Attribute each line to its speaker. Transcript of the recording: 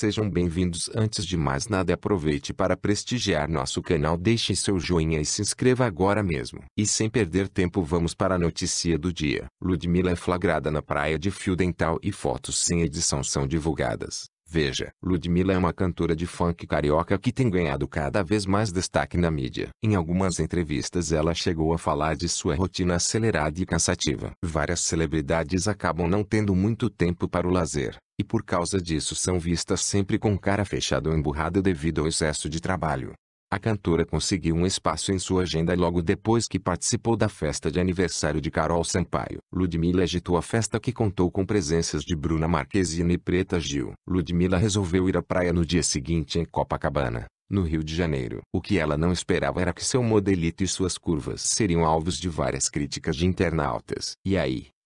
Speaker 1: Sejam bem-vindos. Antes de mais nada, aproveite para prestigiar nosso canal. Deixe seu joinha e se inscreva agora mesmo. E sem perder tempo, vamos para a notícia do dia. Ludmilla é flagrada na praia de fio dental e fotos sem edição são divulgadas. Veja, Ludmilla é uma cantora de funk carioca que tem ganhado cada vez mais destaque na mídia. Em algumas entrevistas ela chegou a falar de sua rotina acelerada e cansativa. Várias celebridades acabam não tendo muito tempo para o lazer e por causa disso são vistas sempre com cara fechada ou emburrada devido ao excesso de trabalho. A cantora conseguiu um espaço em sua agenda logo depois que participou da festa de aniversário de Carol Sampaio. Ludmilla agitou a festa que contou com presenças de Bruna Marquezine e Preta Gil. Ludmilla resolveu ir à praia no dia seguinte em Copacabana, no Rio de Janeiro. O que ela não esperava era que seu modelito e suas curvas seriam alvos de várias críticas de internautas. E aí,